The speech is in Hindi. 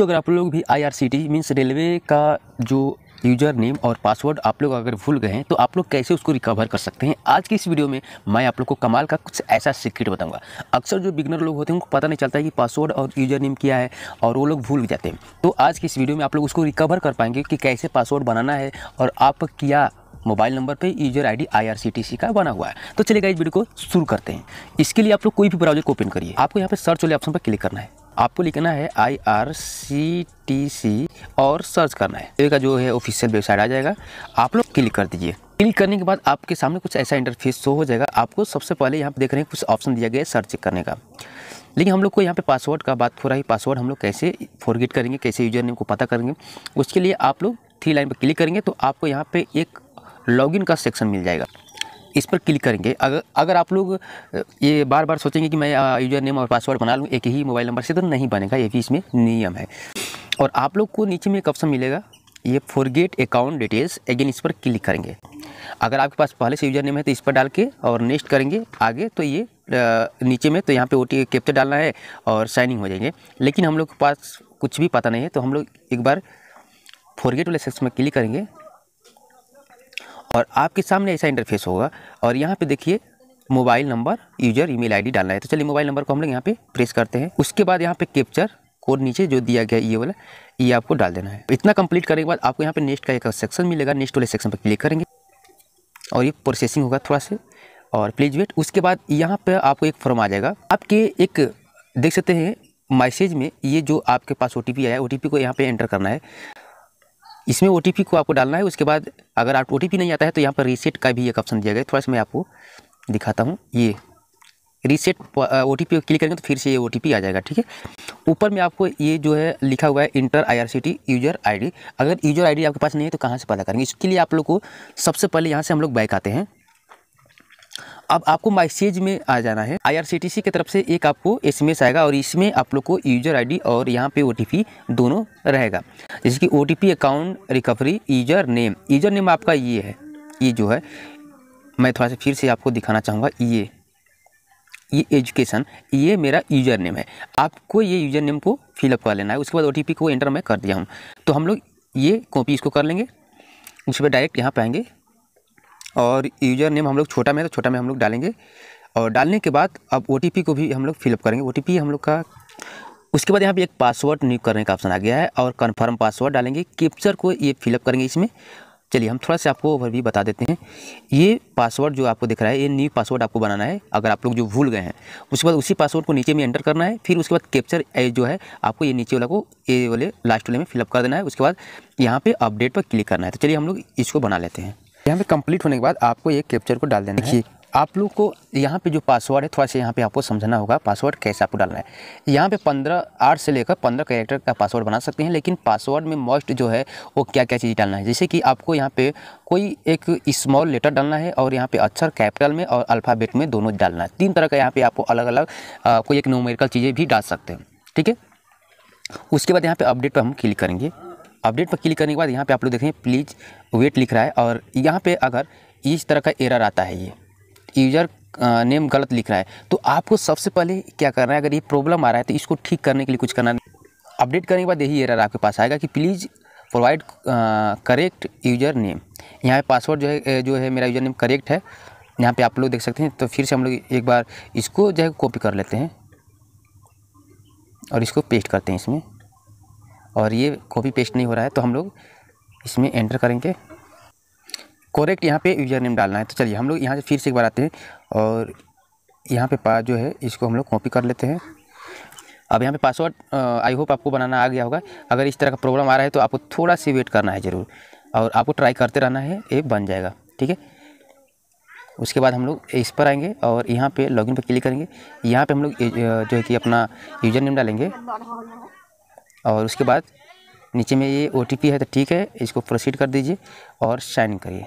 तो अगर आप लोग भी I R C T means railway का जो यूजर नेम और पासवर्ड आप लोग अगर भूल गए हैं तो आप लोग कैसे उसको रिकवर कर सकते हैं आज की इस वीडियो में मैं आप लोग को कमाल का कुछ ऐसा सीक्रेट बताऊंगा अक्सर जो बिगनर लोग होते हैं उनको पता नहीं चलता है कि पासवर्ड और यूजर नेम क्या है और वो लोग भूल जाते हैं तो आज की इस वीडियो में आप लोग उसको रिकवर कर पाएंगे कि कैसे पासवर्ड बनाना है और आप क्या मोबाइल नंबर पे यूजर आईडी आईआरसीटीसी का बना हुआ है तो चलिए इस वीडियो को शुरू करते हैं इसके लिए आप लोग कोई भी ब्राउजर को ओपन करिए आपको यहाँ पे सर्च वाले ऑप्शन पर क्लिक करना है आपको लिखना है आई आर सी टी सी और सर्च करना है का जो है ऑफिशियल वेबसाइट आ जाएगा आप लोग क्लिक कर दीजिए क्लिक करने के बाद आपके सामने कुछ ऐसा इंटरफेस शो हो जाएगा आपको सबसे पहले यहाँ पर देख रहे हैं कुछ ऑप्शन दिया गया है सर्च करने का लेकिन हम लोग को यहाँ पे पासवर्ड का बात हो रहा है पासवर्ड हम लोग कैसे फॉरगेट करेंगे कैसे यूजर नेम को पता करेंगे उसके लिए आप लोग थ्री लाइन पर क्लिक करेंगे तो आपको यहाँ पर एक लॉगिन का सेक्शन मिल जाएगा इस पर क्लिक करेंगे अगर अगर आप लोग ये बार बार सोचेंगे कि मैं यूज़र नेम और पासवर्ड बना लूँ एक ही मोबाइल नंबर से तो नहीं बनेगा ये भी इसमें नियम है और आप लोग को नीचे में एक ऑप्शन मिलेगा ये फॉरगेट अकाउंट डिटेल्स अगेन इस पर क्लिक करेंगे अगर आपके पास पहले से यूज़र नेम है तो इस पर डाल के और नेक्स्ट करेंगे आगे तो ये नीचे में तो यहाँ पे ओ टी कैप्चर डालना है और साइनिंग हो जाएंगे लेकिन हम लोग के पास कुछ भी पता नहीं है तो हम लोग एक बार फॉरगेट वाले सेक्शन में क्लिक करेंगे और आपके सामने ऐसा इंटरफेस होगा और यहाँ पे देखिए mobile number user email ID डालना है तो चलिए मोबाइल नंबर को हम लोग यहाँ पे प्रेस करते हैं उसके बाद यहाँ पे कैप्चर कोड नीचे जो दिया गया ये वाला ये आपको डाल देना है इतना कंप्लीट करने के बाद आपको यहाँ पे नेक्स्ट का एक सेक्शन मिलेगा नेक्स्ट वाले सेक्शन पर क्लिक करेंगे और ये प्रोसेसिंग होगा थोड़ा सा और प्लीज वेट उसके बाद यहाँ पर आपको एक फॉर्म आ जाएगा आपके एक देख सकते हैं मैसेज में ये जो आपके पास ओ आया है ओ को यहाँ पर एंटर करना है इसमें ओ को आपको डालना है उसके बाद अगर आप ओ नहीं आता है तो यहाँ पर रीसेट का भी एक ऑप्शन दिया गया थोड़ा सा मैं आपको दिखाता हूँ ये रीसेट ओ टी क्लिक करेंगे तो फिर से ये ओ आ जाएगा ठीक है ऊपर में आपको ये जो है लिखा हुआ है इंटर आई यूजर आईडी अगर यूजर आईडी आपके पास नहीं है तो कहाँ से पता करेंगे इसके लिए आप लोग को सबसे पहले यहाँ से हम लोग बैक आते हैं अब आपको मैसेज में आ जाना है आईआरसीटीसी की तरफ से एक आपको एसएमएस आएगा और इसमें आप लोग को यूजर आईडी और यहाँ पे ओटीपी दोनों रहेगा जैसे कि OTP account recovery user name user name आपका ये है ये जो है मैं थोड़ा सा फिर से आपको दिखाना चाहूँगा ये ये एजुकेशन ये मेरा यूजर नेम है आपको ये यूजर नेम को फिलअप कर लेना है उसके बाद ओ को एंटर मैं कर दिया हूँ तो हम लोग ये कॉपी इसको कर लेंगे उसके बाद डायरेक्ट यहाँ पे आएंगे और यूज़र नेम हम लोग छोटा में है तो छोटा में हम लोग डालेंगे और डालने के बाद अब ओ को भी हम लोग फिलअप करेंगे ओ हम लोग का उसके बाद यहाँ पे एक पासवर्ड न्यू करने का ऑप्शन आ गया है और कन्फर्म पासवर्ड डालेंगे कैप्चर को ये फिलअप करेंगे इसमें चलिए हम थोड़ा सा आपको भी बता देते हैं ये पासवर्ड जो आपको दिख रहा है ये न्यू पासवर्ड आपको बनाना है अगर आप लोग जो भूल गए हैं उसके बाद उसी पासवर्ड को नीचे में एंटर करना है फिर उसके बाद कैप्चर जो है आपको ये नीचे वाला को ये वाले लास्ट वाले में फिलअप कर देना है उसके बाद यहाँ पर अपडेट पर क्लिक करना है तो चलिए हम लोग इसको बना लेते हैं यहाँ पे कंप्लीट होने के बाद आपको ये कैप्चर को डाल देना है आप लोग को यहाँ पे जो पासवर्ड है थोड़ा सा यहाँ पे आपको समझना होगा पासवर्ड कैसे आपको डालना है यहाँ पे पंद्रह आठ से लेकर पंद्रह कैरेक्टर का पासवर्ड बना सकते हैं लेकिन पासवर्ड में मोस्ट जो है वो क्या क्या चीज़ डालना है जैसे कि आपको यहाँ पे कोई एक स्मॉल लेटर डालना है और यहाँ पे अक्षर कैपिटल में और अल्फ़ाबेट में दोनों डालना है तीन तरह का यहाँ पर आपको अलग अलग कोई एक न्यूमेरिकल चीज़ें भी डाल सकते हैं ठीक है उसके बाद यहाँ पर अपडेट पर हम क्लिक करेंगे अपडेट पर क्लिक करने के बाद यहाँ पे आप लोग देखें प्लीज़ वेट लिख रहा है और यहाँ पे अगर इस तरह का एरर आता है ये यूज़र नेम गलत लिख रहा है तो आपको सबसे पहले क्या करना है अगर ये प्रॉब्लम आ रहा है तो इसको ठीक करने के लिए कुछ करना अपडेट करने के बाद यही एरर आपके पास आएगा कि please provide correct user name यहाँ पे पासवर्ड जो है जो है मेरा यूज़र नेम करेक्ट है यहाँ पे आप लोग देख सकते हैं तो फिर से हम लोग एक बार इसको जो है कॉपी कर लेते हैं और इसको पेस्ट करते हैं इसमें और ये कॉपी पेस्ट नहीं हो रहा है तो हम लोग इसमें एंटर करेंगे कोरेक्ट यहाँ पे यूज़र नेम डालना है तो चलिए हम लोग यहाँ से फिर से एक बार आते हैं और यहाँ पे पास जो है इसको हम लोग कॉपी कर लेते हैं अब यहाँ पे पासवर्ड आई होप आपको बनाना आ गया होगा अगर इस तरह का प्रॉब्लम आ रहा है तो आपको थोड़ा सी वेट करना है ज़रूर और आपको ट्राई करते रहना है ये बन जाएगा ठीक है उसके बाद हम लोग इस पर आएंगे और यहाँ पे लॉगिन पे क्लिक करेंगे यहाँ पे हम लोग जो है कि अपना यूज़र नेम डालेंगे और उसके बाद नीचे में ये ओ है तो ठीक है इसको प्रोसीड कर दीजिए और साइन करिए